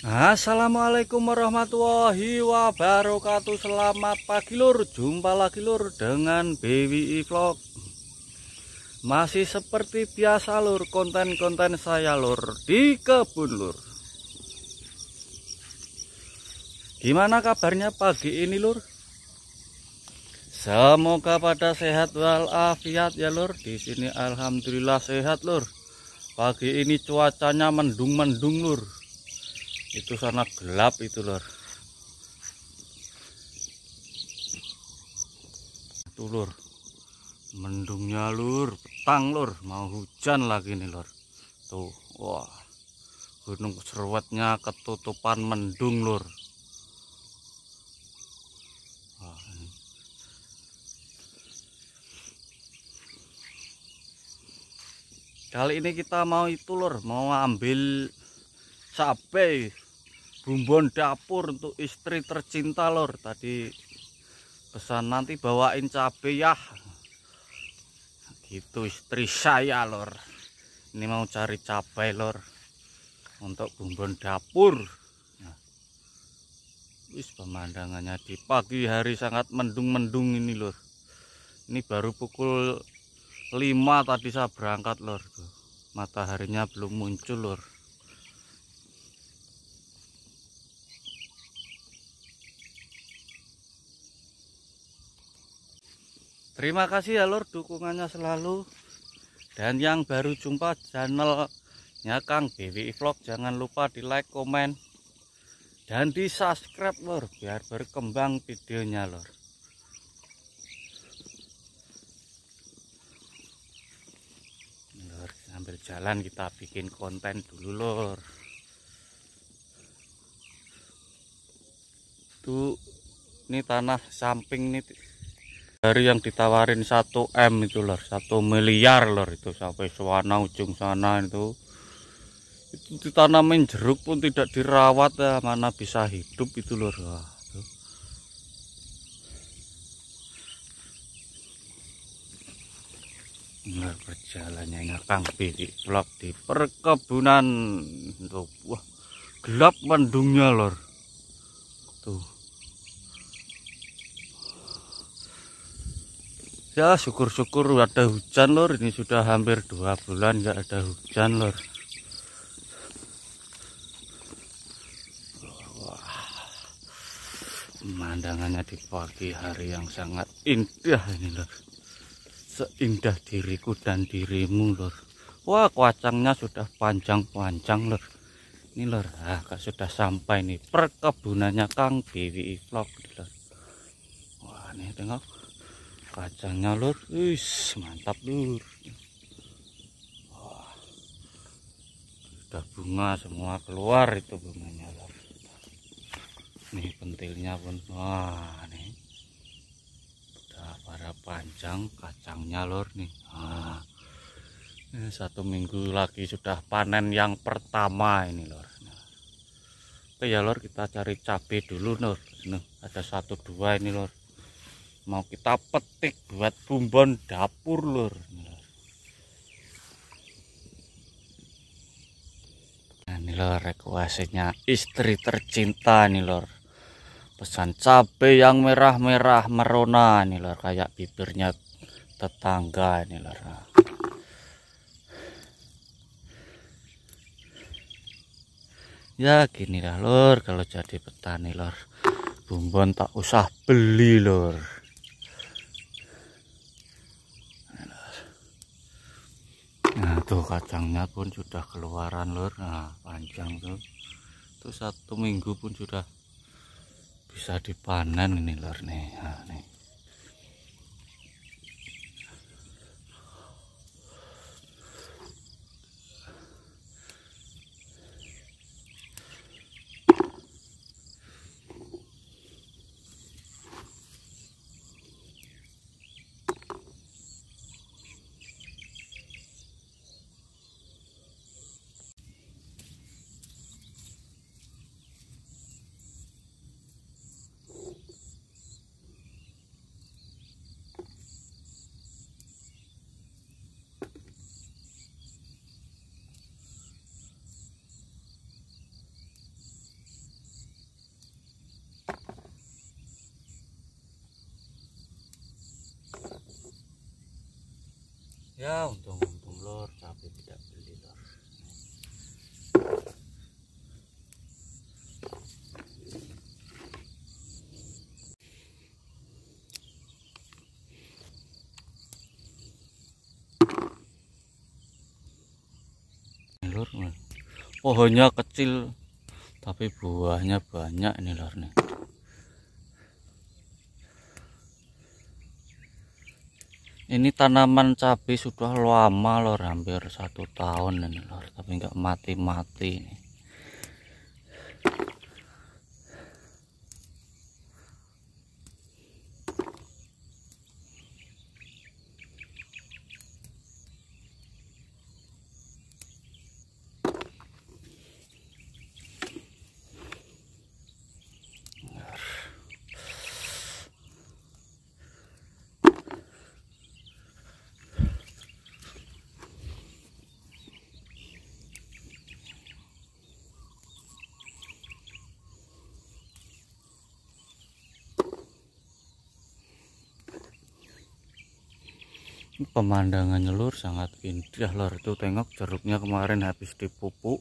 Assalamualaikum warahmatullahi wabarakatuh Selamat pagi lur Jumpa lagi lur dengan BWI Vlog Masih seperti biasa lur Konten-konten saya lur Di kebun lur Gimana kabarnya pagi ini lur Semoga pada sehat walafiat ya lur Di sini alhamdulillah sehat lur Pagi ini cuacanya mendung-mendung lur itu sana gelap itu lor itu lor mendungnya lur petang lor mau hujan lagi nih lor tuh wah gunung seruatnya ketutupan mendung lor Kali ini kita mau itu lor, mau ambil cabai bumbon dapur untuk istri tercinta lor tadi pesan nanti bawain cabe ya gitu istri saya lor ini mau cari cabai lor untuk bumbon dapur nah, wis pemandangannya di pagi hari sangat mendung-mendung ini lor ini baru pukul 5 tadi saya berangkat lor mataharinya belum muncul lor Terima kasih ya Lur dukungannya selalu. Dan yang baru jumpa channelnya Kang BWI Vlog jangan lupa di like, komen, dan di subscribe Lur biar berkembang videonya Lur. Lur sambil jalan kita bikin konten dulu Lur. Tuh ini tanah samping nih dari yang ditawarin 1 M itu lor 1 miliar lor itu sampai sana ujung sana itu itu ditanamin jeruk pun tidak dirawat ya mana bisa hidup itu lor Wah, tuh. Nah, berjalannya ngakang di gelap di perkebunan tuh wah gelap mendungnya lor tuh ya syukur-syukur ada hujan lor ini sudah hampir dua bulan nggak ada hujan lor pemandangannya di pagi hari yang sangat indah ini lor seindah diriku dan dirimu lor wah kuacangnya sudah panjang-panjang lor ini lor ah, sudah sampai nih perkebunannya Kang Dewi Vlog lor wah ini tengok kacangnya lur wis mantap lur Wah, sudah bunga semua keluar itu bunganya lur nih pentilnya pun wah nih sudah para panjang kacangnya lur nih nah, satu minggu lagi sudah panen yang pertama ini lor. nah. oke ya lur kita cari cabai dulu lur nah, ada satu dua ini lor mau kita petik buat bumbon dapur lur nah ini lor rekuasinya istri tercinta nih lor pesan cabe yang merah-merah merona nih lor kayak bibirnya tetangga nih lor ya gini lah lor kalau jadi petani lor bumbon tak usah beli lor tuh kacangnya pun sudah keluaran lur nah panjang tuh tuh satu minggu pun sudah bisa dipanen ini lur nih nah, nih ya untung-untung lor tapi tidak beli lor pohonnya kecil tapi buahnya banyak ini lor nih ini tanaman cabai sudah lama lor hampir satu tahun ini lor tapi nggak mati-mati ini Pemandangan pemandangannya sangat indah lur itu tengok jeruknya kemarin habis dipupuk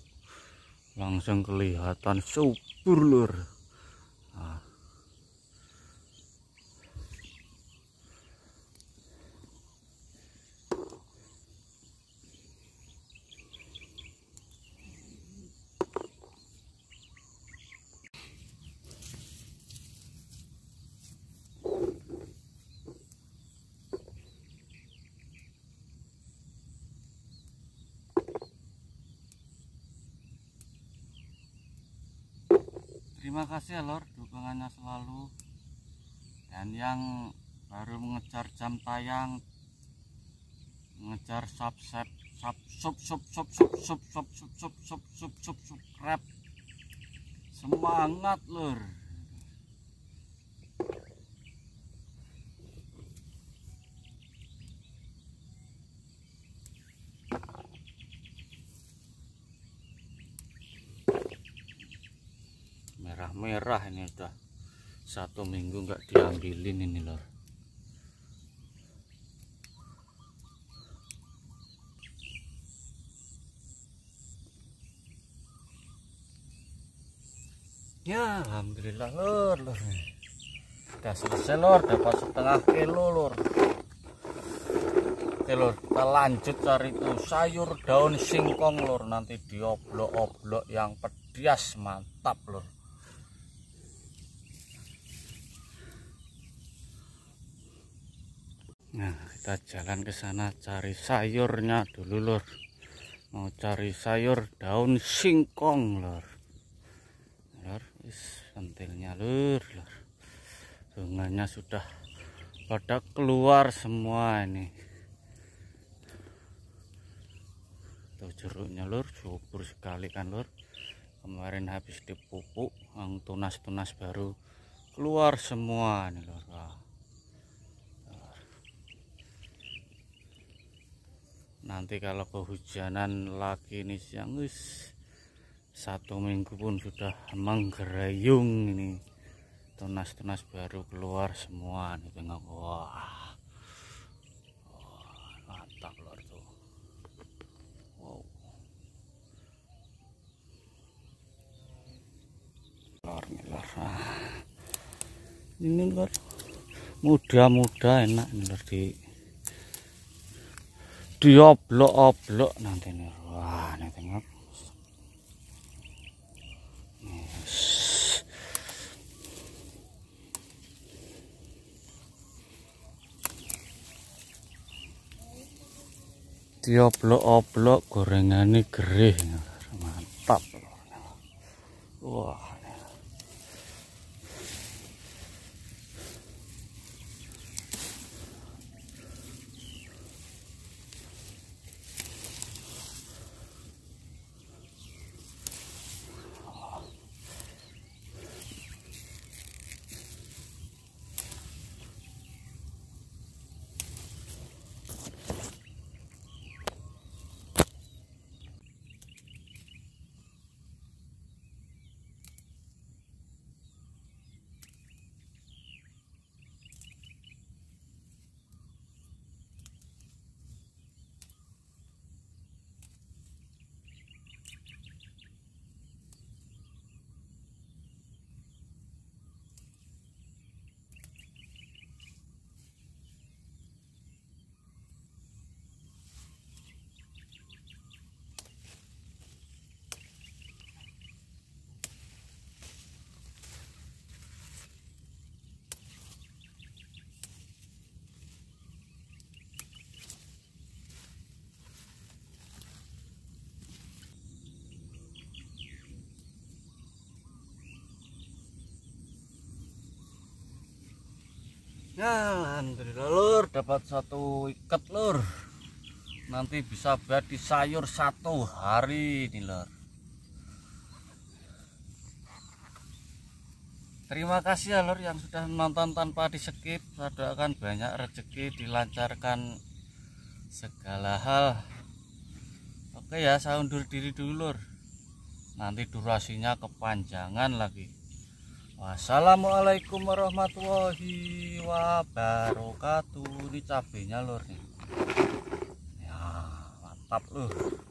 langsung kelihatan subur lur terima kasih ya dukungannya selalu dan yang baru mengejar jam tayang mengejar subscribe sub sub sub sub sub sub sub sub sub sub sub sub subscribe semangat lur merah ini udah satu minggu nggak diambilin ini lor ya alhamdulillah lor lor udah selesai lor dapat setengah kilo lor Oke lor kita lanjut cari itu sayur daun singkong lor nanti dioblok-oblok yang pedas mantap lor Nah, kita jalan ke sana cari sayurnya dulu, Lur. Mau cari sayur daun singkong, Lur. Lur, is pentilnya, Lur, Lur. Bunganya sudah pada keluar semua ini. Tuh jeruknya, Lur, subur sekali kan, Lur. Kemarin habis dipupuk, ang tunas-tunas baru keluar semua nih, Lur. Wah. nanti kalau kehujanan lagi ini siang wis satu minggu pun sudah menggerayung ini tunas-tunas baru keluar semua nih tengok wah mantap luar tuh wow luar ah. ini muda-muda enak luar di dioblok-oblok nah, nanti nih wah nih tengok dioblok-oblok ini gerih mantap wah Nah, alhamdulillah lur dapat satu ikat lur nanti bisa berarti sayur satu hari ini lur Terima kasih ya lor yang sudah menonton tanpa di skip. akan banyak rezeki dilancarkan segala hal. Oke ya, saya undur diri dulu lur Nanti durasinya kepanjangan lagi. Wassalamualaikum warahmatullahi wabarakatuh. Ini cabenya lur nih. Ya, mantap loh.